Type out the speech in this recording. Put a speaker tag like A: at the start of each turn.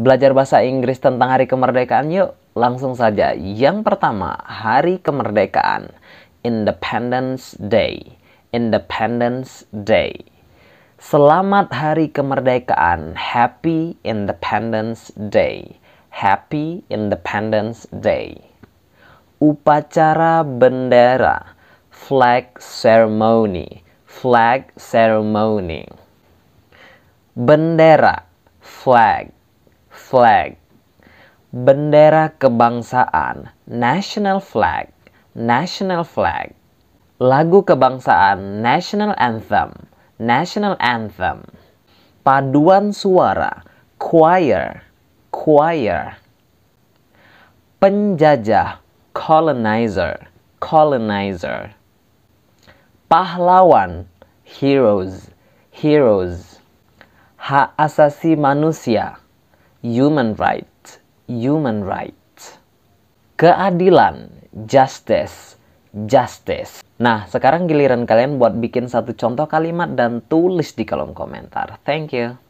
A: Belajar bahasa Inggris tentang hari kemerdekaan yuk. Langsung saja. Yang pertama, hari kemerdekaan. Independence Day. Independence Day. Selamat hari kemerdekaan. Happy Independence Day. Happy Independence Day. Upacara bendera. Flag ceremony. Flag ceremony. Bendera. Flag flag. Bendera kebangsaan, national flag, national flag. Lagu kebangsaan, national anthem, national anthem. Paduan suara, choir, choir. Penjajah, colonizer, colonizer. Pahlawan, heroes, heroes hak asasi manusia human right, human right. Keadilan, justice, justice. Nah, sekarang giliran kalian buat bikin satu contoh kalimat dan tulis di kolom komentar. Thank you.